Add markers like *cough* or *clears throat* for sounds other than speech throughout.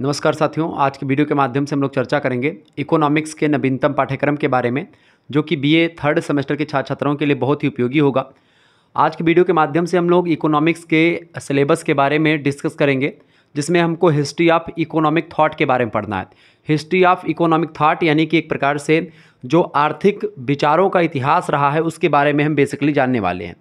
नमस्कार साथियों आज के वीडियो के माध्यम से हम लोग चर्चा करेंगे इकोनॉमिक्स के नवीनतम पाठ्यक्रम के बारे में जो कि बीए थर्ड सेमेस्टर के छात्र छात्राओं के लिए बहुत ही उपयोगी होगा आज के वीडियो के माध्यम से हम लोग इकोनॉमिक्स के सिलेबस के बारे में डिस्कस करेंगे जिसमें हमको हिस्ट्री ऑफ इकोनॉमिक थाट के बारे में पढ़ना है हिस्ट्री ऑफ इकोनॉमिक थाट यानी कि एक प्रकार से जो आर्थिक विचारों का इतिहास रहा है उसके बारे में हम बेसिकली जानने वाले हैं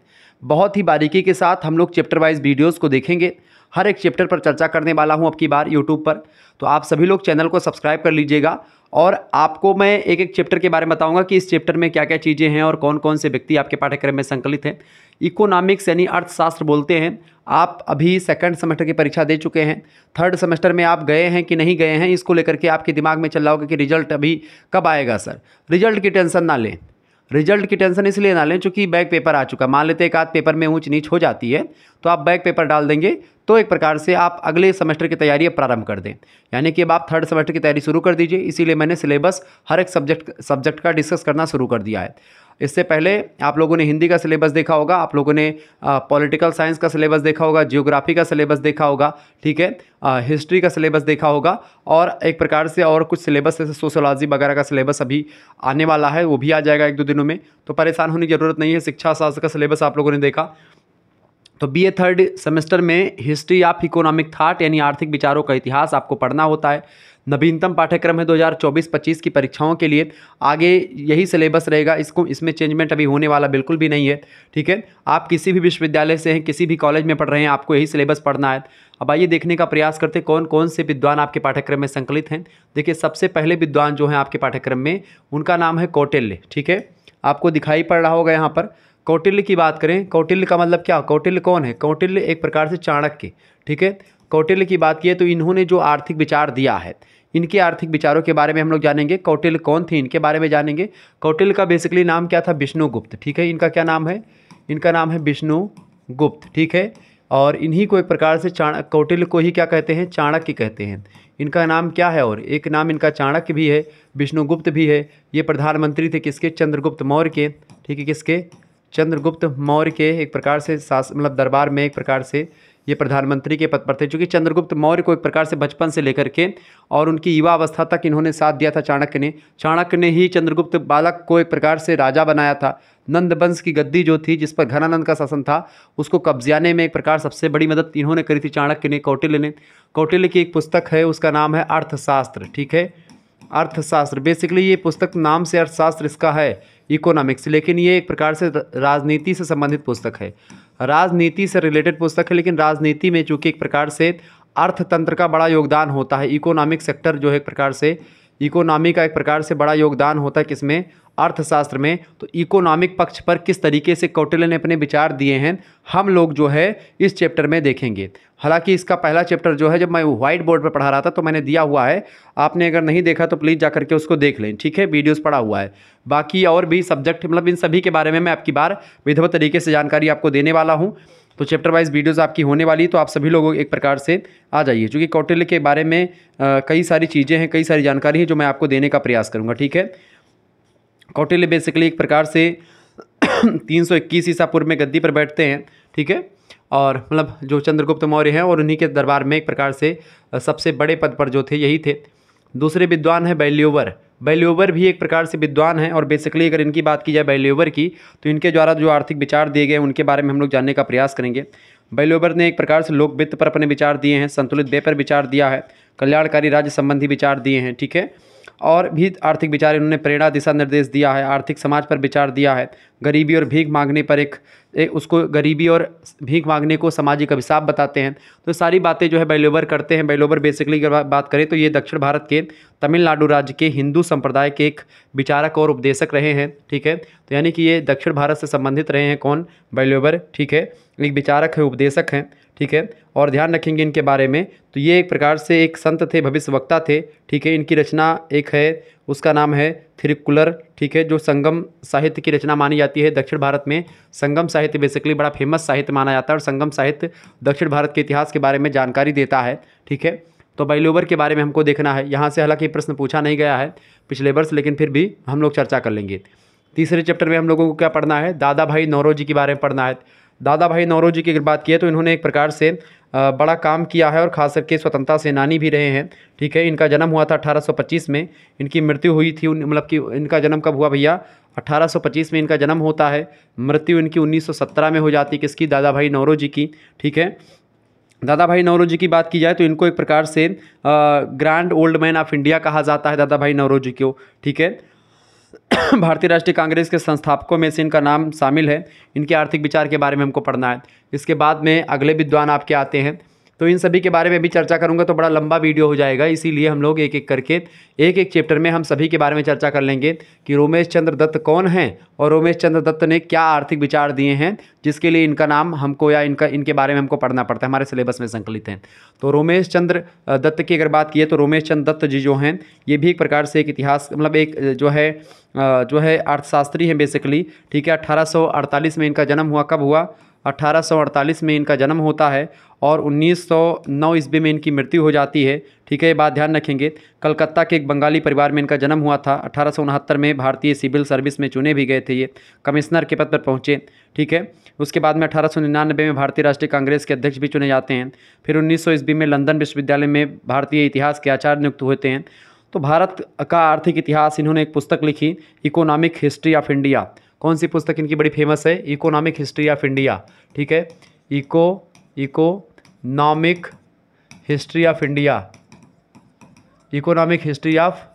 बहुत ही बारीकी के साथ हम लोग चैप्टर वाइज वीडियोज़ को देखेंगे हर एक चैप्टर पर चर्चा करने वाला हूँ अब की बार यूट्यूब पर तो आप सभी लोग चैनल को सब्सक्राइब कर लीजिएगा और आपको मैं एक एक चैप्टर के बारे में बताऊंगा कि इस चैप्टर में क्या क्या चीज़ें हैं और कौन कौन से व्यक्ति आपके पाठ्यक्रम में संकलित हैं इकोनॉमिक्स यानी अर्थशास्त्र बोलते हैं आप अभी सेकंड सेमेस्टर की परीक्षा दे चुके हैं थर्ड सेमेस्टर में आप गए हैं कि नहीं गए हैं इसको लेकर के आपके दिमाग में चल रहा होगा कि रिजल्ट अभी कब आएगा सर रिजल्ट की टेंशन ना लें रिजल्ट की टेंशन इसलिए ना लें चूँकि बैक पेपर आ चुका मान लेते एक आध पेपर में ऊँच नीच हो जाती है तो आप बैक पेपर डाल देंगे तो एक प्रकार से आप अगले सेमेस्टर की तैयारी अब प्रारंभ कर दें यानी कि अब आप थर्ड सेमेस्टर की तैयारी शुरू कर दीजिए इसीलिए मैंने सिलेबस हर एक सब्जेक्ट सब्जेक्ट का डिस्कस करना शुरू कर दिया है इससे पहले आप लोगों ने हिंदी का सिलेबस देखा होगा आप लोगों ने पॉलिटिकल साइंस का सिलेबस देखा होगा जियोग्राफी का सिलेबस देखा होगा ठीक है हिस्ट्री का सिलेबस देखा होगा और एक प्रकार से और कुछ सिलेबस जैसे सोशोलॉजी वगैरह का सिलेबस अभी आने वाला है वो भी आ जाएगा एक दो दिनों में तो परेशान होने की ज़रूरत नहीं है शिक्षा शास्त्र का सिलेबस आप लोगों ने देखा तो बी ए थर्ड सेमेस्टर में हिस्ट्री ऑफ इकोनॉमिक थाट यानी आर्थिक विचारों का इतिहास आपको पढ़ना होता है नवीनतम पाठ्यक्रम है 2024-25 की परीक्षाओं के लिए आगे यही सिलेबस रहेगा इसको इसमें चेंजमेंट अभी होने वाला बिल्कुल भी नहीं है ठीक है आप किसी भी विश्वविद्यालय से हैं किसी भी कॉलेज में पढ़ रहे हैं आपको यही सिलेबस पढ़ना है अब आइए देखने का प्रयास करते हैं कौन कौन से विद्वान आपके पाठ्यक्रम में संकलित हैं देखिए सबसे पहले विद्वान जो हैं आपके पाठ्यक्रम में उनका नाम है कौटिल्य ठीक है आपको दिखाई पड़ रहा होगा यहाँ पर कौटिल्य की बात करें कौटिल्य का मतलब क्या कौटिल्य कौन है कौटिल्य एक प्रकार से चाणक्य ठीक है कौटिल्य की बात की है तो इन्होंने जो आर्थिक विचार दिया है इनके आर्थिक विचारों के बारे में हम लोग जानेंगे कौटिल्य कौन थे इनके बारे में जानेंगे कौटिल्य का बेसिकली नाम क्या था विष्णुगुप्त ठीक है इनका क्या नाम है इनका नाम है विष्णुगुप्त ठीक है और इन्हीं को एक प्रकार से चाण कौटिल्य को ही क्या कहते हैं चाणक्य कहते हैं इनका नाम क्या है और एक नाम इनका चाणक्य भी है विष्णुगुप्त भी है ये प्रधानमंत्री थे किसके चंद्रगुप्त मौर्य के ठीक है किसके चंद्रगुप्त मौर्य के एक प्रकार से शास मतलब दरबार में एक प्रकार से ये प्रधानमंत्री के पद पर थे चूँकि चंद्रगुप्त मौर्य को एक प्रकार से बचपन से लेकर के और उनकी युवा अवस्था तक इन्होंने साथ दिया था चाणक्य ने चाणक्य ने ही चंद्रगुप्त बालक को एक प्रकार से राजा बनाया था नंद वंश की गद्दी जो थी जिस पर घनानंद का शासन था उसको कब्जियाने में एक प्रकार सबसे बड़ी मदद इन्होंने करी थी चाणक्य ने कौटिल्य ने कौटिल्य की एक पुस्तक है उसका नाम है अर्थशास्त्र ठीक है अर्थशास्त्र बेसिकली ये पुस्तक नाम से अर्थशास्त्र इसका है इकोनॉमिक्स लेकिन ये एक प्रकार से राजनीति से संबंधित पुस्तक है राजनीति से रिलेटेड पुस्तक है लेकिन राजनीति में चूँकि एक प्रकार से अर्थतंत्र का बड़ा योगदान होता है इकोनॉमिक सेक्टर जो है एक प्रकार से इकोनॉमी का एक प्रकार से बड़ा योगदान होता है किसमें अर्थशास्त्र में तो इकोनॉमिक पक्ष पर किस तरीके से कौटिल्य ने अपने विचार दिए हैं हम लोग जो है इस चैप्टर में देखेंगे हालांकि इसका पहला चैप्टर जो है जब मैं व्हाइट बोर्ड पर पढ़ा रहा था तो मैंने दिया हुआ है आपने अगर नहीं देखा तो प्लीज़ जा करके उसको देख लें ठीक है वीडियोस पढ़ा हुआ है बाकी और भी सब्जेक्ट मतलब इन सभी के बारे में मैं आपकी बार विधवत तरीके से जानकारी आपको देने वाला हूँ तो चैप्टर वाइज वीडियोज आपकी होने वाली तो आप सभी लोग एक प्रकार से आ जाइए चूँकि कौटिल्य के बारे में कई सारी चीज़ें हैं कई सारी जानकारी है जो मैं आपको देने का प्रयास करूँगा ठीक है कौटिल्य बेसिकली एक प्रकार से *clears throat* तीन सौ इक्कीस ईसा पूर्व में गद्दी पर बैठते हैं ठीक है और मतलब जो चंद्रगुप्त मौर्य हैं और उन्हीं के दरबार में एक प्रकार से सबसे बड़े पद पर जो थे यही थे दूसरे विद्वान हैं बैल्योवर बैल्योवर भी एक प्रकार से विद्वान हैं और बेसिकली अगर इनकी बात की जाए बैल्योवर की तो इनके द्वारा जो आर्थिक विचार दिए गए उनके बारे में हम लोग जानने का प्रयास करेंगे बैल्योवर ने एक प्रकार से लोक वित्त पर अपने विचार दिए हैं संतुलित व्यय पर विचार दिया है कल्याणकारी राज्य संबंधी विचार दिए हैं ठीक है और भी आर्थिक विचार इन्होंने प्रेरणा दिशा निर्देश दिया है आर्थिक समाज पर विचार दिया है गरीबी और भीख मांगने पर एक, ए, उसको गरीबी और भीख मांगने को सामाजिक अभिशाप बताते हैं तो सारी बातें जो है बैलोबर करते हैं बैलोबर बेसिकली अगर बात करें तो ये दक्षिण भारत के तमिलनाडु राज्य के हिंदू संप्रदाय के एक विचारक और उपदेशक रहे हैं ठीक है तो यानी कि ये दक्षिण भारत से संबंधित रहे हैं कौन बैलोबर ठीक है एक विचारक है उपदेशक हैं ठीक है और ध्यान रखेंगे इनके बारे में तो ये एक प्रकार से एक संत थे भविष्य वक्ता थे ठीक है इनकी रचना एक है उसका नाम है थ्रिकुलर ठीक है जो संगम साहित्य की रचना मानी जाती है दक्षिण भारत में संगम साहित्य बेसिकली बड़ा फेमस साहित्य माना जाता है और संगम साहित्य दक्षिण भारत के इतिहास के बारे में जानकारी देता है ठीक है तो बाइलोबर के बारे में हमको देखना है यहाँ से हालांकि प्रश्न पूछा नहीं गया है पिछले वर्ष लेकिन फिर भी हम लोग चर्चा कर लेंगे तीसरे चैप्टर में हम लोगों को क्या पढ़ना है दादा भाई नौरोजी के बारे में पढ़ना है दादा भाई नौरोजी की अगर बात की है तो इन्होंने एक प्रकार से बड़ा काम किया है और खास करके स्वतंत्रता सेनानी भी रहे हैं ठीक है इनका जन्म हुआ था 1825 में इनकी मृत्यु हुई थी मतलब कि इनका जन्म कब हुआ भैया 1825 में इनका जन्म होता है मृत्यु इनकी 1917 में हो जाती है किसकी दादा भाई नौरोजी की ठीक है दादा भाई जी की बात की जाए तो इनको एक प्रकार से grand old man of India कहा जाता है दादा भाई जी को ठीक है *coughs* भारतीय राष्ट्रीय कांग्रेस के संस्थापकों में से इनका नाम शामिल है इनके आर्थिक विचार के बारे में हमको पढ़ना है इसके बाद में अगले विद्वान आपके आते हैं तो इन सभी के बारे में भी चर्चा करूंगा तो बड़ा लंबा वीडियो हो जाएगा इसीलिए हम लोग एक एक करके एक एक चैप्टर में हम सभी के बारे में चर्चा कर लेंगे कि रोमेश चंद्र दत्त कौन हैं और रोमेश चंद्र दत्त ने क्या आर्थिक विचार दिए हैं जिसके लिए इनका नाम हमको या इनका इनके बारे में हमको पढ़ना पड़ता है हमारे सिलेबस में संकलित हैं तो रोमेश चंद्र दत्त की अगर बात की तो रोमेश चंद्र दत्त जी जो हैं ये भी एक प्रकार से एक इतिहास मतलब एक जो है जो है अर्थशास्त्री हैं बेसिकली ठीक है 1848 में इनका जन्म हुआ कब हुआ 1848 में इनका जन्म होता है और 1909 ईस्वी में इनकी मृत्यु हो जाती है ठीक है ये बात ध्यान रखेंगे कलकत्ता के एक बंगाली परिवार में इनका जन्म हुआ था अठारह में भारतीय सिविल सर्विस में चुने भी गए थे ये कमिश्नर के पद पर पहुँचे ठीक है उसके बाद में अठारह में भारतीय राष्ट्रीय कांग्रेस के अध्यक्ष भी चुने जाते हैं फिर उन्नीस ईस्वी में लंदन विश्वविद्यालय में भारतीय इतिहास के आचार्य नियुक्त होते हैं तो भारत का आर्थिक इतिहास इन्होंने एक पुस्तक लिखी इकोनॉमिक हिस्ट्री ऑफ इंडिया कौन सी पुस्तक इनकी बड़ी फेमस है इकोनॉमिक हिस्ट्री ऑफ इंडिया ठीक है eco economic history of India economic history of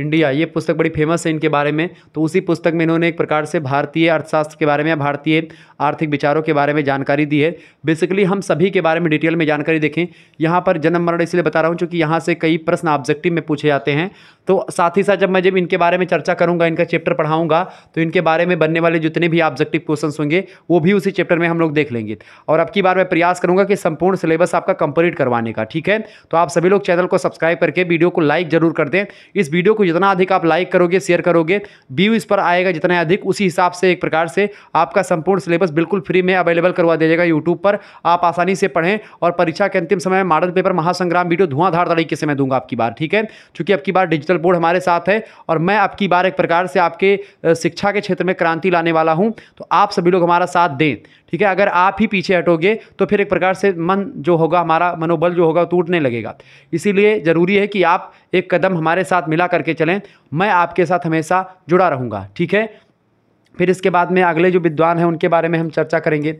India ये पुस्तक बड़ी फेमस है इनके बारे में तो उसी पुस्तक में इन्होंने एक प्रकार से भारतीय अर्थशास्त्र के बारे में या भारतीय आर्थिक विचारों के बारे में जानकारी दी है बेसिकली हम सभी के बारे में डिटेल में जानकारी देखें यहाँ पर जन्म मरण इसलिए बता रहा हूँ चूँकि यहाँ से कई प्रश्न ऑब्जेक्टिव में पूछे जाते हैं तो साथ ही साथ जब मैं जब इनके बारे में चर्चा करूँगा इनका चैप्टर पढ़ाऊँगा तो इनके बारे में बनने वाले जितने भी ऑब्जेक्टिव क्वेश्चन होंगे वो भी उसी चैप्टर में हम लोग देख लेंगे और अब की बार मैं प्रयास करूँगा कि संपूर्ण सिलेबस आपका कंप्लीट करवाने का ठीक है तो आप सभी लोग चैनल को सब्सक्राइब करके वीडियो को लाइक जरूर कर दें इस वीडियो को जितना अधिक आप लाइक करोगे शेयर करोगे व्यू इस पर आएगा जितना अधिक उसी हिसाब से एक प्रकार से आपका संपूर्ण सिलेबस बिल्कुल फ्री में अवेलेबल करवा दिया जाएगा यूट्यूब पर आप आसानी से पढ़ें और परीक्षा के अंतिम समय मॉडल पेपर महासंग्राम वीडियो धुआंधार तरीके से मैं दूंगा आपकी बार ठीक है चूँकि आपकी बार डिजिटल बोर्ड हमारे साथ है और मैं आपकी बार एक प्रकार से आपके शिक्षा के क्षेत्र में क्रांति लाने वाला हूँ तो आप सभी लोग हमारा साथ दें ठीक है अगर आप ही पीछे हटोगे तो फिर एक प्रकार से मन जो होगा हमारा मनोबल जो होगा टूटने लगेगा इसीलिए ज़रूरी है कि आप एक कदम हमारे साथ मिला करके चलें मैं आपके साथ हमेशा जुड़ा रहूँगा ठीक है फिर इसके बाद में अगले जो विद्वान हैं उनके बारे में हम चर्चा करेंगे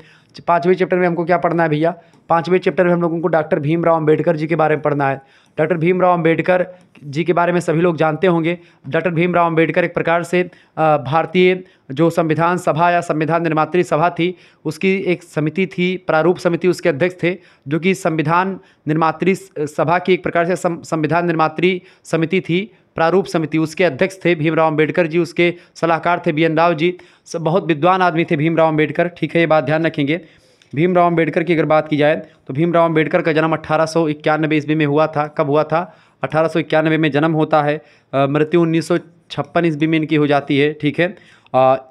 पाँचवें चैप्टर में हमको क्या पढ़ना है भैया पाँचवें चैप्टर में हम लोगों को डॉक्टर भीमराव अंबेडकर जी के बारे में पढ़ना है डॉक्टर भीमराव अंबेडकर जी के बारे में सभी लोग जानते होंगे डॉक्टर भीमराव अंबेडकर एक प्रकार से भारतीय जो संविधान सभा या संविधान निर्मात्री सभा थी उसकी एक समिति थी प्रारूप समिति उसके अध्यक्ष थे जो कि संविधान निर्मात्री सभा की एक प्रकार से संविधान निर्मात्री समिति थी प्रारूप समिति उसके अध्यक्ष थे भीमराव अंबेडकर जी उसके सलाहकार थे बी एन राव जी बहुत विद्वान आदमी थे भीमराव अंबेडकर ठीक है ये बात ध्यान रखेंगे भीमराव अंबेडकर की अगर बात की जाए तो भीमराव अंबेडकर का जन्म अट्ठारह सौ इक्यानवे ईस्वी में हुआ था कब हुआ था अठारह सौ इक्यानवे में जन्म होता है मृत्यु उन्नीस सौ छप्पन ईस्वी में इनकी हो जाती है ठीक है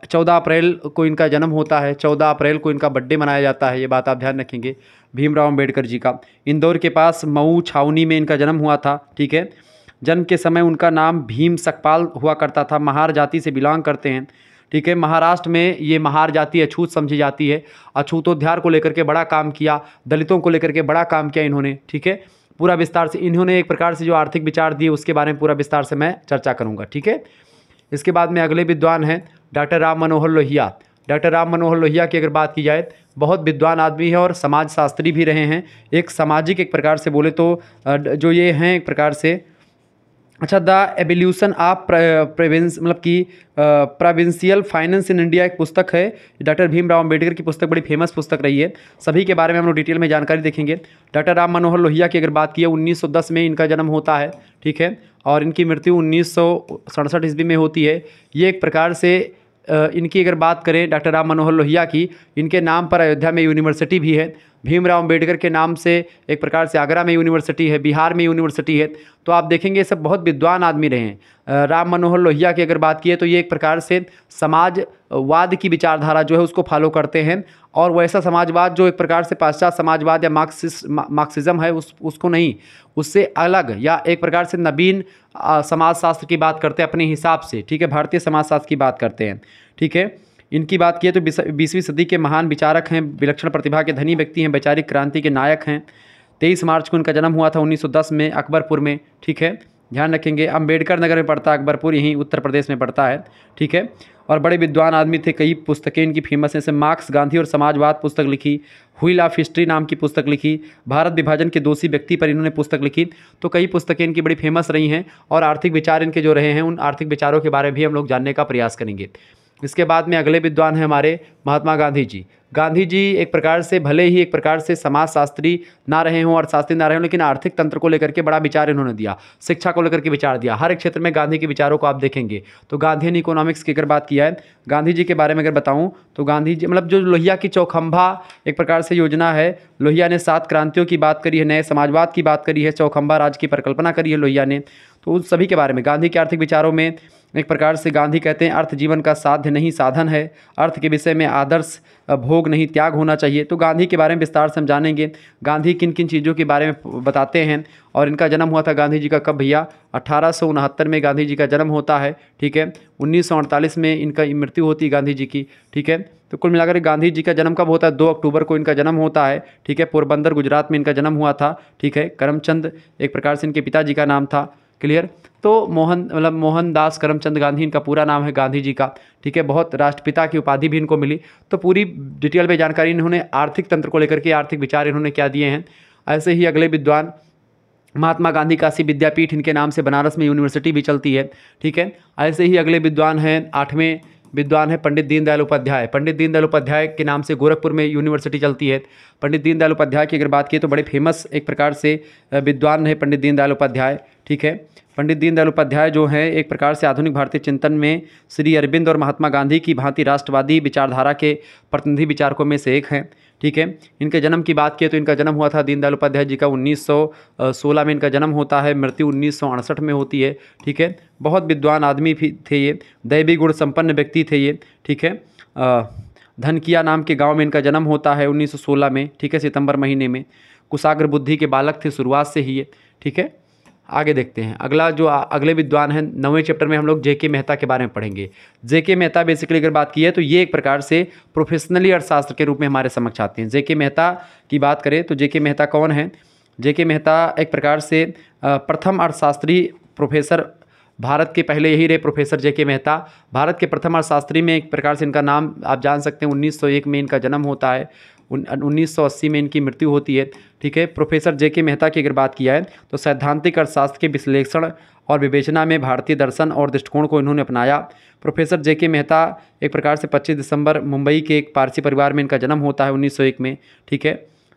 चौदह अप्रैल को इनका जन्म होता है चौदह अप्रैल को इनका बर्थडे मनाया जाता है ये बात आप ध्यान रखेंगे भीमराव अम्बेडकर जी का इंदौर के पास मऊ छावनी में इनका जन्म हुआ था ठीक है जन्म के समय उनका नाम भीम सकपाल हुआ करता था महार जाति से बिलोंग करते हैं ठीक है महाराष्ट्र में ये महार जाति अछूत समझी जाती है अछूतोद्धार को लेकर के बड़ा काम किया दलितों को लेकर के बड़ा काम किया इन्होंने ठीक है पूरा विस्तार से इन्होंने एक प्रकार से जो आर्थिक विचार दिए उसके बारे में पूरा विस्तार से मैं चर्चा करूँगा ठीक है इसके बाद में अगले विद्वान हैं डॉक्टर राम मनोहर लोहिया डॉक्टर राम मनोहर लोहिया की अगर बात की जाए बहुत विद्वान आदमी है और समाजशास्त्री भी रहे हैं एक सामाजिक एक प्रकार से बोले तो जो ये हैं एक प्रकार से अच्छा द एवोल्यूशन ऑफ प्रेवेंस मतलब कि प्रोविंशियल फाइनेंस इन इंडिया एक पुस्तक है डॉक्टर भीमराव अंबेडकर की पुस्तक बड़ी फेमस पुस्तक रही है सभी के बारे में हम लोग डिटेल में जानकारी देखेंगे डॉक्टर राम मनोहर लोहिया की अगर बात की है दस में इनका जन्म होता है ठीक है और इनकी मृत्यु उन्नीस सौ ईस्वी में होती है ये एक प्रकार से इनकी अगर बात करें डॉक्टर राम मनोहर लोहिया की इनके नाम पर अयोध्या में यूनिवर्सिटी भी है भीमराव अंबेडकर के नाम से एक प्रकार से आगरा में यूनिवर्सिटी है बिहार में यूनिवर्सिटी है तो आप देखेंगे सब बहुत विद्वान आदमी रहे हैं राम मनोहर लोहिया की अगर बात की है तो ये एक प्रकार से समाजवाद की विचारधारा जो है उसको फॉलो करते हैं और वैसा समाजवाद जो एक प्रकार से पाश्चात्य समाजवाद या मार्क्सिस मार्क्सिज्म है उस उसको नहीं उससे अलग या एक प्रकार से नवीन समाजशास्त्र की बात करते हैं अपने हिसाब से ठीक है भारतीय समाजशास्त्र की बात करते हैं ठीक है इनकी बात की तो बीसवीं सदी के महान विचारक हैं विलक्षण प्रतिभा के धनी व्यक्ति हैं वैचारिक क्रांति के नायक हैं तेईस मार्च को उनका जन्म हुआ था उन्नीस में अकबरपुर में ठीक है ध्यान रखेंगे अम्बेडकर नगर में पड़ता है अकबरपुर यहीं उत्तर प्रदेश में पड़ता है ठीक है और बड़े विद्वान आदमी थे कई पुस्तकें इनकी फेमस हैं जैसे मार्क्स गांधी और समाजवाद पुस्तक लिखी हुईल ऑफ हिस्ट्री नाम की पुस्तक लिखी भारत विभाजन के दोषी व्यक्ति पर इन्होंने पुस्तक लिखी तो कई पुस्तकें इनकी बड़ी फेमस रही हैं और आर्थिक विचार इनके जो रहे हैं उन आर्थिक विचारों के बारे में भी हम लोग जानने का प्रयास करेंगे इसके बाद में अगले विद्वान हैं हमारे महात्मा गांधी जी गांधी जी एक प्रकार से भले ही एक प्रकार से समाज शास्त्री ना रहे हों और शास्त्री ना रहे हों लेकिन आर्थिक तंत्र को लेकर के बड़ा विचार इन्होंने दिया शिक्षा को लेकर के विचार दिया हर एक क्षेत्र में गांधी के विचारों को आप देखेंगे तो गांधी ने इकोनॉमिक्स की अगर बात किया है गांधी जी के बारे में अगर बताऊँ तो गांधी जी मतलब जो लोहिया की चौखंभा एक प्रकार से योजना है लोहिया ने सात क्रांतियों की बात करी है नए समाजवाद की बात करी है चौखंभा राज की परिकल्पना करी है लोहिया ने तो उन सभी के बारे में गांधी के आर्थिक विचारों में एक प्रकार से गांधी कहते हैं अर्थ जीवन का साध्य नहीं साधन है अर्थ के विषय में आदर्श भोग नहीं त्याग होना चाहिए तो गांधी के बारे में विस्तार से हम जानेंगे गांधी किन किन चीज़ों के बारे में बताते हैं और इनका जन्म हुआ था गांधी जी का कब भैया अट्ठारह में गांधी जी का जन्म होता है ठीक है उन्नीस में इनका मृत्यु होती है गांधी जी की ठीक है तो कुल मिलाकर गांधी जी का जन्म कब होता है दो अक्टूबर को इनका जन्म होता है ठीक है पोरबंदर गुजरात में इनका जन्म हुआ था ठीक है करमचंद एक प्रकार से इनके पिताजी का नाम था क्लियर तो मोहन मतलब मोहनदास करमचंद गांधी इनका पूरा नाम है गांधी जी का ठीक है बहुत राष्ट्रपिता की उपाधि भी इनको मिली तो पूरी डिटेल में जानकारी इन्होंने आर्थिक तंत्र को लेकर के आर्थिक विचार इन्होंने क्या दिए हैं ऐसे ही अगले विद्वान महात्मा गांधी काशी विद्यापीठ इनके नाम से बनारस में यूनिवर्सिटी भी चलती है ठीक है ऐसे ही अगले विद्वान हैं आठवें विद्वान है पंडित दीनदयाल उपाध्याय पंडित दीनदयाल उपाध्याय के नाम से गोरखपुर में यूनिवर्सिटी चलती है पंडित दीनदयाल उपाध्याय की अगर बात की तो बड़े फेमस एक प्रकार से विद्वान है पंडित दीनदयाल उपाध्याय ठीक है पंडित दीनदयाल उपाध्याय जो हैं एक प्रकार से आधुनिक भारतीय चिंतन में श्री अरविंद और महात्मा गांधी की भांति राष्ट्रवादी विचारधारा के प्रतिनिधि विचारकों में से एक हैं ठीक है इनके जन्म की बात की तो इनका जन्म हुआ था दीनदयाल उपाध्याय जी का 1916 में इनका जन्म होता है मृत्यु उन्नीस में होती है ठीक है बहुत विद्वान आदमी भी थे ये दैवी गुण संपन्न व्यक्ति थे ये ठीक है धनकिया नाम के गांव में इनका जन्म होता है 1916 में ठीक है सितंबर महीने में कुशाग्र बुद्धि के बालक थे शुरुआत से ही ये ठीक है आगे देखते हैं अगला जो अगले विद्वान हैं नवें चैप्टर में हम लोग जेके मेहता के बारे में पढ़ेंगे जेके मेहता बेसिकली अगर बात की है तो ये एक प्रकार से प्रोफेशनली अर्थशास्त्र के रूप में हमारे समक्ष आते हैं जेके मेहता की बात करें तो जेके मेहता कौन है जेके मेहता एक प्रकार से प्रथम अर्थशास्त्री प्रोफेसर भारत के पहले यही रहे प्रोफेसर जेके मेहता भारत के प्रथम अर्थशास्त्री में एक प्रकार से इनका नाम आप जान सकते हैं 1901 में इनका जन्म होता है 1980 में इनकी मृत्यु होती है ठीक है प्रोफेसर जे के मेहता की अगर बात किया है तो सैद्धांतिक अर्थशास्त्र के विश्लेषण और विवेचना में भारतीय दर्शन और दृष्टिकोण को इन्होंने अपनाया प्रोफेसर जे के मेहता एक प्रकार से 25 दिसंबर मुंबई के एक पारसी परिवार में इनका जन्म होता है 1901 में ठीक है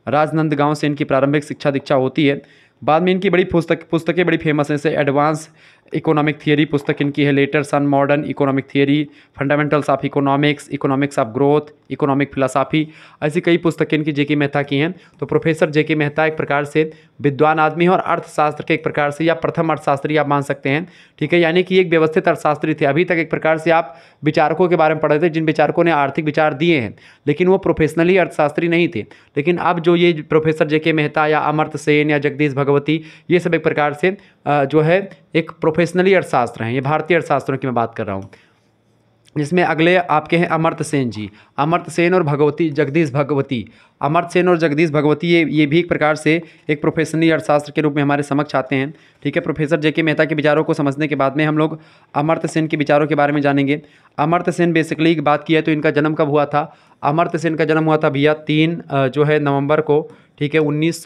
राजनंद से इनकी प्रारंभिक शिक्षा दीक्षा होती है बाद में इनकी बड़ी पुस्तक पुस्तकें बड़ी फेमस हैं जैसे एडवांस इकोनॉमिक थियरी पुस्तक इनकी है letters on modern economic theory fundamentals of economics economics of growth economic philosophy ऐसी कई पुस्तकें इनकी जेके मेहता की हैं तो प्रोफेसर जेके मेहता एक प्रकार से विद्वान आदमी है और अर्थशास्त्र के एक प्रकार से या प्रथम अर्थशास्त्री आप मान सकते हैं ठीक है यानी कि एक व्यवस्थित अर्थशास्त्री थे अभी तक एक प्रकार से आप विचारकों के बारे में पढ़ रहे थे जिन विचारकों ने आर्थिक विचार दिए हैं लेकिन वो प्रोफेशनली अर्थशास्त्री नहीं थे लेकिन अब जो ये प्रोफेसर जे के मेहता या अमर्त सेन या जगदीश भगवती ये सब एक प्रकार से जो है एक प्रोफेशनली अर्थशास्त्र हैं ये भारतीय अर्थशास्त्रों की मैं बात कर रहा हूँ जिसमें अगले आपके हैं अमर्त सेन जी अमर्त सेन और भगवती जगदीश भगवती अमर्त सेन और जगदीश भगवती ये ये भी एक प्रकार से एक प्रोफेशनली अर्थशास्त्र के रूप में हमारे समक्ष आते हैं ठीक है प्रोफेसर जे के मेहता के विचारों को समझने के बाद में हम लोग अमर्त सेन के विचारों के बारे में जानेंगे अमर्त सेन बेसिकली बात की है तो इनका जन्म कब हुआ था अमर्त सेन का जन्म हुआ था भैया तीन जो है नवंबर को ठीक है उन्नीस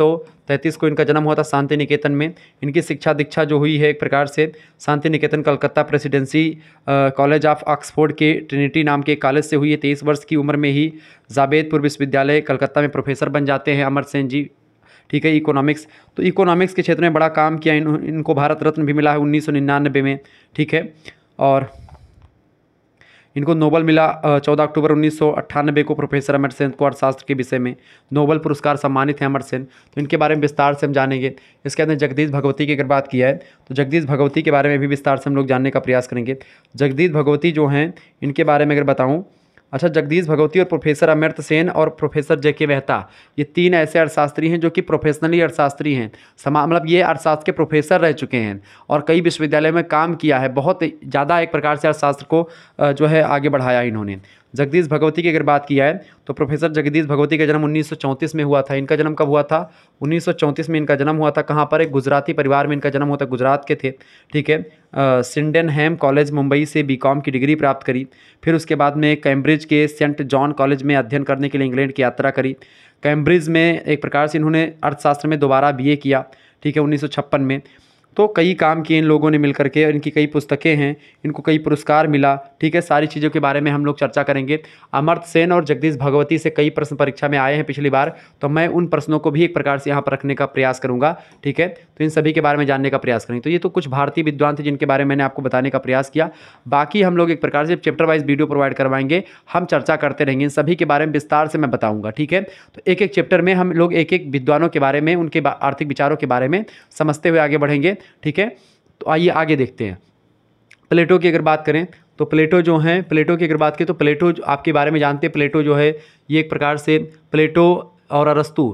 को इनका जन्म हुआ था शांति निकेतन में इनकी शिक्षा दीक्षा जो हुई है एक प्रकार से Shantiniketan Calcutta presidency college of Oxford के ट्रिनिटी नाम के कॉलेज से हुई है तेईस वर्ष की उम्र में ही जावेदपुर विश्वविद्यालय कलकत्ता में प्रोफेसर बन जाते हैं अमर सेन जी ठीक है इकोनॉमिक्स तो इकोनॉमिक्स के क्षेत्र में बड़ा काम किया इन, इनको भारत रत्न भी मिला है उन्नीस में ठीक है और इनको नोबल मिला चौदह अक्टूबर उन्नीस को प्रोफेसर अमर सेन को अर्थशास्त्र के विषय में नोबल पुरस्कार सम्मानित हैं अमर सेन तो इनके बारे में विस्तार से हम जानेंगे इसके अंदर जगदीश भगवती की अगर बात किया है तो जगदीश भगवती के बारे में भी विस्तार से हम लोग जानने का प्रयास करेंगे जगदीश भगवती जो हैं इनके बारे में अगर बताऊँ अच्छा जगदीश भगवती और प्रोफेसर अमृत सेन और प्रोफेसर जे के मेहता ये तीन ऐसे अर्थशास्त्री हैं जो कि प्रोफेशनली अर्थशास्त्री हैं समा मतलब ये अर्थशास्त्र के प्रोफेसर रह चुके हैं और कई विश्वविद्यालय में काम किया है बहुत ज़्यादा एक प्रकार से अर्थशास्त्र को जो है आगे बढ़ाया इन्होंने जगदीश भगवती की अगर बात की जाए तो प्रोफेसर जगदीश भगवती का जन्म 1934 में हुआ था इनका जन्म कब हुआ था 1934 में इनका जन्म हुआ था कहाँ पर एक गुजराती परिवार में इनका जन्म हुआ था गुजरात के थे ठीक है सिंडन हेम कॉलेज मुंबई से बीकॉम की डिग्री प्राप्त करी फिर उसके बाद में कैम्ब्रिज के सेंट जॉन कॉलेज में अध्ययन करने के लिए इंग्लैंड की यात्रा करी कैम्ब्रिज में एक प्रकार से इन्होंने अर्थशास्त्र में दोबारा बी किया ठीक है उन्नीस में तो कई काम किए इन लोगों ने मिल करके इनकी कई पुस्तकें हैं इनको कई पुरस्कार मिला ठीक है सारी चीज़ों के बारे में हम लोग चर्चा करेंगे अमर्त सेन और जगदीश भगवती से कई प्रश्न परीक्षा में आए हैं पिछली बार तो मैं उन प्रश्नों को भी एक प्रकार से यहाँ पर रखने का प्रयास करूँगा ठीक है तो इन सभी के बारे में जानने का प्रयास करेंगे तो ये तो कुछ भारतीय विद्वान थे जिनके बारे में मैंने आपको बताने का प्रयास किया बाकी हम लोग एक प्रकार से चैप्टर वाइज वीडियो प्रोवाइड करवाएंगे हम चर्चा करते रहेंगे इन सभी के बारे में विस्तार से मैं बताऊँगा ठीक है तो एक एक चैप्टर में हम लोग एक एक विद्वानों के बारे में उनके आर्थिक विचारों के बारे में समझते हुए आगे बढ़ेंगे ठीक है तो आइए आगे देखते हैं प्लेटो की अगर बात करें तो प्लेटो जो हैं प्लेटो की अगर बात करें तो प्लेटो आपके बारे में जानते हैं प्लेटो जो है ये एक प्रकार से प्लेटो और अरस्तु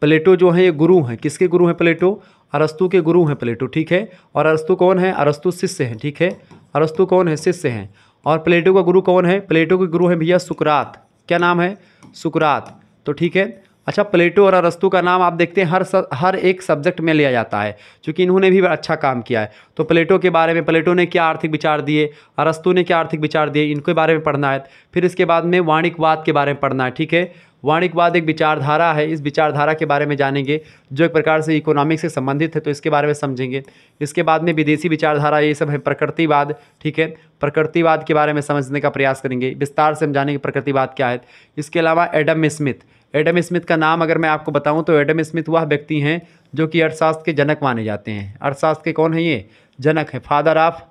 प्लेटो जो है ये गुरु हैं किसके गुरु हैं प्लेटो अरस्तु के गुरु हैं प्लेटो ठीक है और अरस्तु कौन है अरस्तु शिष्य हैं ठीक है अरस्तु कौन है शिष्य हैं और प्लेटो का गुरु कौन है प्लेटो के गुरु हैं भैया सुकरात क्या नाम है सुकरात तो ठीक है अच्छा प्लेटो और अरस्तु का नाम आप देखते हैं हर स, हर एक सब्जेक्ट में लिया जाता है क्योंकि इन्होंने भी अच्छा काम किया है तो प्लेटो के बारे में प्लेटो ने क्या आर्थिक विचार दिए अरस्तु ने क्या आर्थिक विचार दिए इनके बारे में पढ़ना है फिर इसके बाद में वाणिकवाद के बारे में पढ़ना है ठीक है वाणिकवाद एक विचारधारा है इस विचारधारा के बारे में जानेंगे जो एक प्रकार से इकोनॉमिक्स से संबंधित है तो इसके बारे में समझेंगे इसके बाद में विदेशी विचारधारा ये सब है प्रकृतिवाद ठीक है प्रकृतिवाद के बारे में समझने का प्रयास करेंगे विस्तार से हम जानेंगे प्रकृतिवाद क्या है इसके अलावा एडम स्मिथ एडम स्मिथ का नाम अगर मैं आपको बताऊं तो एडम स्मिथ वह व्यक्ति हैं जो कि अर्थशास्त्र के जनक माने जाते हैं अर्थशास्त्र के कौन हैं ये जनक हैं फादर ऑफ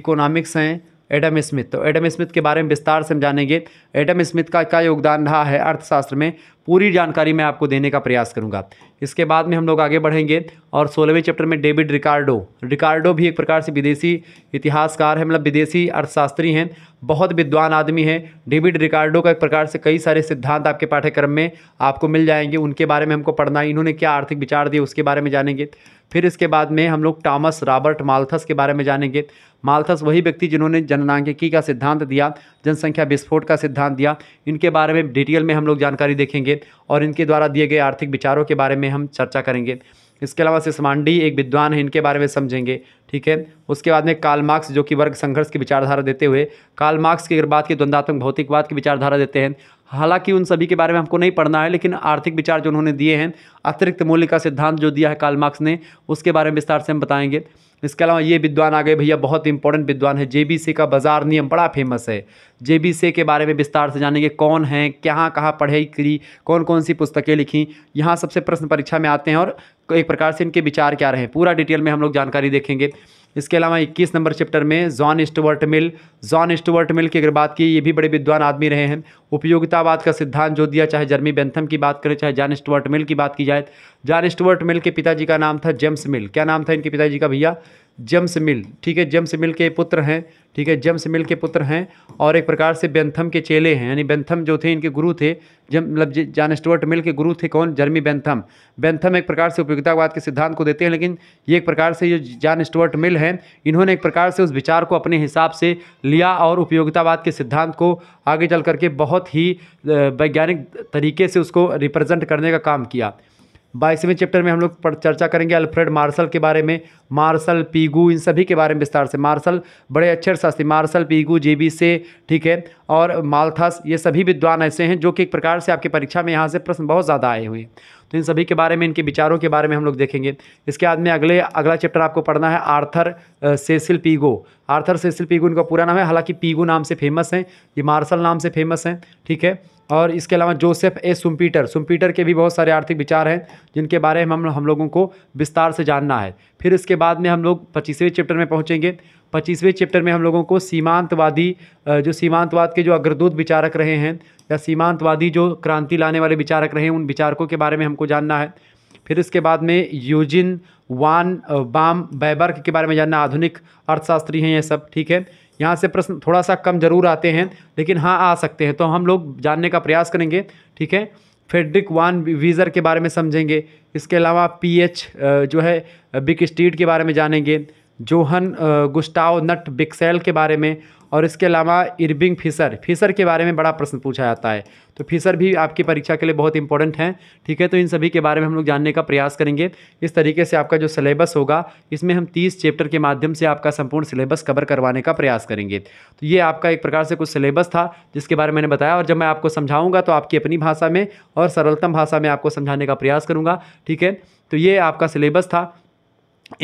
इकोनॉमिक्स हैं एडम स्मिथ तो एडम स्मिथ के बारे में विस्तार से हम जानेंगे एडम स्मिथ का क्या योगदान रहा है अर्थशास्त्र में पूरी जानकारी मैं आपको देने का प्रयास करूंगा इसके बाद में हम लोग आगे बढ़ेंगे और सोलहवें चैप्टर में डेविड रिकार्डो रिकार्डो भी एक प्रकार से विदेशी इतिहासकार है मतलब विदेशी अर्थशास्त्री हैं बहुत विद्वान आदमी हैं डेविड रिकार्डो का एक प्रकार से कई सारे सिद्धांत आपके पाठ्यक्रम में आपको मिल जाएंगे उनके बारे में हमको पढ़ना है इन्होंने क्या आर्थिक विचार दिए उसके बारे में जानेंगे फिर इसके बाद में हम लोग टॉमस रॉबर्ट माल्थस के बारे में जानेंगे माल्थस वही व्यक्ति जिन्होंने जननांकिकी का सिद्धांत दिया जनसंख्या विस्फोट का सिद्धांत दिया इनके बारे में डिटेल में हम लोग जानकारी देखेंगे और इनके द्वारा दिए गए आर्थिक विचारों के बारे में हम चर्चा करेंगे इसके अलावा सिसमांडी एक विद्वान है इनके बारे में समझेंगे ठीक है उसके बाद में काल मार्क्स जो कि वर्ग संघर्ष की विचारधारा देते हुए काल मार्क्स की अगर बात की द्वंदात्मक भौतिकवाद की विचारधारा देते हैं हालांकि उन सभी के बारे में हमको नहीं पढ़ना है लेकिन आर्थिक विचार जो उन्होंने दिए हैं अतिरिक्त मूल्य का सिद्धांत जो दिया है कालमार्क्स मार्क्स ने उसके बारे में विस्तार से हम बताएंगे इसके अलावा ये विद्वान आ गए भैया बहुत इंपॉर्टेंट विद्वान है जे का बाजार नियम बड़ा फेमस है जे के बारे में विस्तार से जानेंगे कौन है कहाँ कहाँ पढ़ाई करी कौन कौन सी पुस्तकें लिखी यहाँ सबसे प्रश्न परीक्षा में आते हैं और एक प्रकार से इनके विचार क्या रहे पूरा डिटेल में हम लोग जानकारी देखेंगे इसके अलावा 21 नंबर चैप्टर में John Stuart Mill John Stuart Mill की अगर बात की ये भी बड़े विद्वान आदमी रहे हैं उपयोगितावाद का सिद्धांत जो दिया चाहे जर्मी बेंथम की बात करें चाहे जॉन स्टुअर्ट मिल की बात की जाए तो जॉन स्टुअर्ट मिल के पिताजी का नाम था जेम्स मिल क्या नाम था इनके पिताजी का भैया जम्स मिल ठीक है जम्स मिल के पुत्र हैं ठीक है जम्स मिल के पुत्र हैं और एक प्रकार से बेंथम के चेले हैं यानी बेंथम जो थे इनके गुरु थे जम मतलब जान स्टोर्ट मिल के गुरु थे कौन जर्मी बेंथम बेंथम एक प्रकार से उपयोगितावाद के सिद्धांत को देते हैं लेकिन ये एक प्रकार से जो जान स्टोर्ट मिल हैं इन्होंने एक प्रकार से उस विचार को अपने हिसाब से लिया और उपयोगितावाद के सिद्धांत को आगे चल करके बहुत ही वैज्ञानिक तरीके से उसको रिप्रजेंट करने का काम किया बाईसवें चैप्टर में हम लोग पर चर्चा करेंगे अल्फ्रेड मार्शल के बारे में मार्शल पीगू इन सभी के बारे में विस्तार से मार्शल बड़े अच्छे शास्त्री Marshall Pigou J B Say ठीक है और मालथस ये सभी विद्वान ऐसे हैं जो कि एक प्रकार से आपकी परीक्षा में यहाँ से प्रश्न बहुत ज़्यादा आए हुए हैं तो इन सभी के बारे में इनके विचारों के बारे में हम लोग देखेंगे इसके बाद में अगले अगला चैप्टर आपको पढ़ना है Arthur Cecil Pigou Arthur Cecil Pigou इनका पूरा नाम है हालांकि पीगो नाम से फेमस हैं ये मार्शल नाम से फेमस हैं ठीक है और इसके अलावा जोसेफ ए सुम्पीटर सुम्पीटर के भी बहुत सारे आर्थिक विचार हैं जिनके बारे में हम हम लोगों को विस्तार से जानना है फिर इसके बाद में हम लोग पच्चीसवें चैप्टर में पहुँचेंगे पच्चीसवें चैप्टर में हम लोगों को सीमांतवादी जो सीमांतवाद के जो अग्रदूत विचारक रहे हैं या सीमांतवादी जो क्रांति लाने वाले विचारक रहे हैं उन विचारकों के बारे में हमको जानना है फिर इसके बाद में यूजिन वान बाम बैबर्क के बारे में जानना आधुनिक अर्थशास्त्री हैं ये सब ठीक है यहाँ से प्रश्न थोड़ा सा कम जरूर आते हैं लेकिन हाँ आ सकते हैं तो हम लोग जानने का प्रयास करेंगे ठीक है फेडरिक वान वीज़र के बारे में समझेंगे इसके अलावा एच जो है बिक स्ट्रीट के बारे में जानेंगे जोहन गुस्टाव नट बिक्सेल के बारे में और इसके अलावा इर्बिंग फिशर फिशर के बारे में बड़ा प्रश्न पूछा जाता है तो फिशर भी आपकी परीक्षा के लिए बहुत इंपॉर्टेंट हैं ठीक है तो इन सभी के बारे में हम लोग जानने का प्रयास करेंगे इस तरीके से आपका जो सिलेबस होगा इसमें हम तीस चैप्टर के माध्यम से आपका संपूर्ण सिलेबस कवर करवाने का प्रयास करेंगे तो ये आपका एक प्रकार से कुछ सिलेबस था जिसके बारे में मैंने बताया और जब मैं आपको समझाऊँगा तो आपकी अपनी भाषा में और सरलतम भाषा में आपको समझाने का प्रयास करूँगा ठीक है तो ये आपका सिलेबस था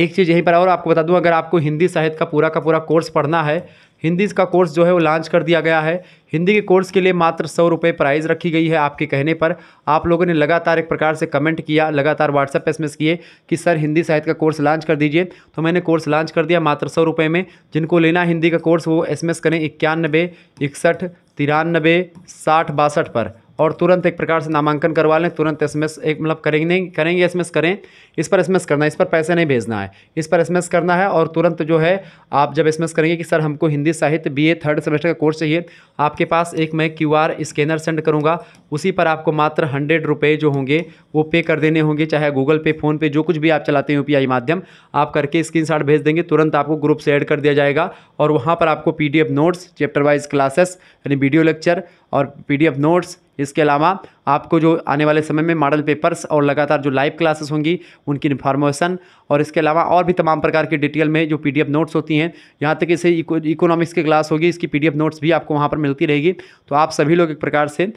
एक चीज़ यहीं पर और आपको बता दूं अगर आपको हिंदी साहित्य का पूरा का पूरा कोर्स पढ़ना है हिंदी का कोर्स जो है वो लॉन्च कर दिया गया है हिंदी के कोर्स के लिए मात्र सौ रुपये प्राइज़ रखी गई है आपके कहने पर आप लोगों ने लगातार एक प्रकार से कमेंट किया लगातार व्हाट्सएप पे एसएमएस किए कि सर हिंदी साहित्य का कोर्स लॉन्च कर दीजिए तो मैंने कोर्स लॉन्च कर दिया मात्र सौ रुपये में जिनको लेना हिंदी का कोर्स वो एस करें इक्यानबे इकसठ तिरानबे साठ बासठ पर और तुरंत एक प्रकार से नामांकन करवा लें तुरंत एस एक मतलब करेंगे नहीं करेंगे एस करें इस पर एस करना है इस पर पैसे नहीं भेजना है इस पर एस करना है और तुरंत जो है आप जब एस करेंगे कि सर हमको हिंदी साहित्य बी थर्ड सेमेस्टर का कोर्स चाहिए आपके पास एक मैं क्यू स्कैनर सेंड करूँगा उसी पर आपको मात्र हंड्रेड रुपये जो होंगे वो पे कर देने होंगे चाहे गूगल पे फ़ोनपे जो कुछ भी आप चलाते हैं यू माध्यम आप करके स्क्रीन भेज देंगे तुरंत आपको ग्रुप से ऐड कर दिया जाएगा और वहाँ पर आपको P notes chapter wise classes यानी वीडियो लेक्चर और पी नोट्स इसके अलावा आपको जो आने वाले समय में मॉडल पेपर्स और लगातार जो लाइव क्लासेस होंगी उनकी इन्फॉर्मेशन और इसके अलावा और भी तमाम प्रकार की डिटेल में जो पीडीएफ नोट्स होती हैं यहाँ तक इसे इकोनॉमिक्स की क्लास होगी इसकी पीडीएफ नोट्स भी आपको वहाँ पर मिलती रहेगी तो आप सभी लोग एक प्रकार से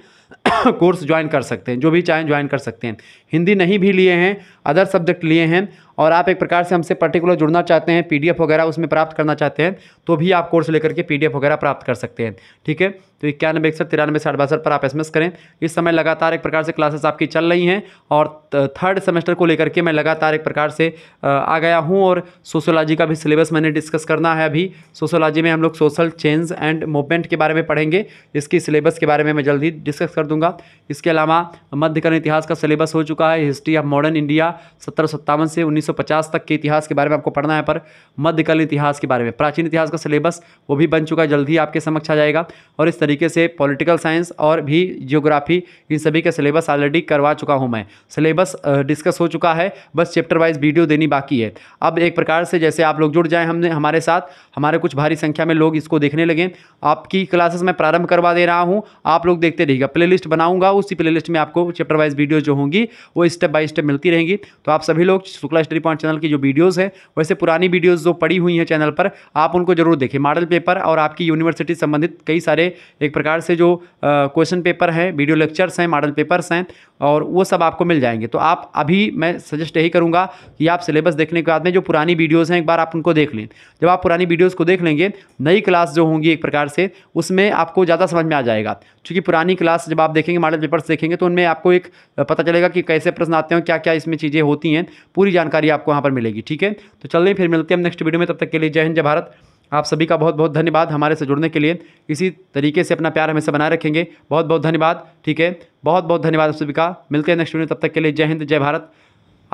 कोर्स *coughs* ज्वाइन कर सकते हैं जो भी चाहें ज्वाइन कर सकते हैं हिंदी नहीं भी लिए हैं अदर सब्जेक्ट लिए हैं और आप एक प्रकार से हमसे पर्टिकुलर जुड़ना चाहते हैं पीडीएफ वगैरह उसमें प्राप्त करना चाहते हैं तो भी आप कोर्स लेकर के पीडीएफ वगैरह प्राप्त कर सकते हैं ठीक है तो इक्यानबे इकसठ तिरानबे साठ बासठ पर आप एसएमएस करें इस समय लगातार एक प्रकार से क्लासेस आपकी चल रही हैं और थर्ड सेमेस्टर को लेकर के मैं लगातार एक प्रकार से आ गया हूँ और सोशोलॉजी का भी सिलेबस मैंने डिस्कस करना है अभी सोशोलॉजी में हम लोग सोशल चेंज एंड मूवमेंट के बारे में पढ़ेंगे इसकी सिलेबस के बारे में मैं जल्दी डिस्कस कर दूंगा इसके अलावा मध्यकालीन इतिहास का सिलेबस हो चुका है हिस्ट्री ऑफ मॉडर्न इंडिया सत्रह से उन्नीस तक के इतिहास के बारे में आपको पढ़ना है पर मध्यकालीन इतिहास के बारे में प्राचीन इतिहास का सिलेबस वो भी बन चुका है जल्द ही आपके समक्ष आ जाएगा और इस तरीके से पॉलिटिकल साइंस और भी जियोग्राफी इन सभी का सिलेबस ऑलरेडी करवा चुका हूँ मैं सिलेबस डिस्कस हो चुका है बस चैप्टर वाइज वीडियो देनी बाकी है अब एक प्रकार से जैसे आप लोग जुड़ जाएँ हमने हमारे साथ हमारे कुछ भारी संख्या में लोग इसको देखने लगे आपकी क्लासेस मैं प्रारंभ करवा दे रहा हूँ आप लोग देखते रहिएगा प्ले प्लेलिस्ट बनाऊंगा उसी प्ले लिस्ट में आपको चैप्टर वाइज वीडियो जो होंगी वो स्टेप बाय स्टेप मिलती रहेंगी तो आप सभी लोग शुक्ला स्टडी पॉइंट चैनल की जो वीडियोज़ है वैसे पुरानी वीडियोज़ जो पड़ी हुई हैं चैनल पर आप उनको जरूर देखें मॉडल पेपर और आपकी यूनिवर्सिटी संबंधित कई सारे एक प्रकार से जो क्वेश्चन पेपर हैं वीडियो लेक्चर्स हैं मॉडल पेपर्स हैं और वो सब आपको मिल जाएंगे तो आप अभी मैं सजेस्ट यही करूँगा कि आप सिलेबस देखने के बाद में जो पुरानी वीडियोज़ हैं एक बार आप उनको देख लें जब आप पुरानी वीडियोज़ को देख लेंगे नई क्लास जो होंगी एक प्रकार से उसमें आपको ज़्यादा समझ में आ जाएगा क्योंकि पुरानी क्लास जब जब आप देखेंगे मॉडल पेपर्स देखेंगे तो उनमें आपको एक पता चलेगा कि कैसे प्रश्न आते हैं क्या क्या इसमें चीज़ें होती हैं पूरी जानकारी आपको वहाँ पर मिलेगी ठीक है तो चलिए फिर मिलते हैं नेक्स्ट वीडियो में तब तक के लिए जय हिंद जय भारत आप सभी का बहुत बहुत धन्यवाद हमारे से जुड़ने के लिए इसी तरीके से अपना प्यार हमेशा बनाए रखेंगे बहुत बहुत धन्यवाद ठीक है बहुत बहुत धन्यवाद आप सभी का मिलते हैं नेक्स्ट वीडियो तब तक के लिए जय हिंद जय भारत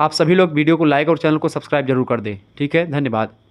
आप सभी लोग वीडियो को लाइक और चैनल को सब्सक्राइब जरूर कर दें ठीक है धन्यवाद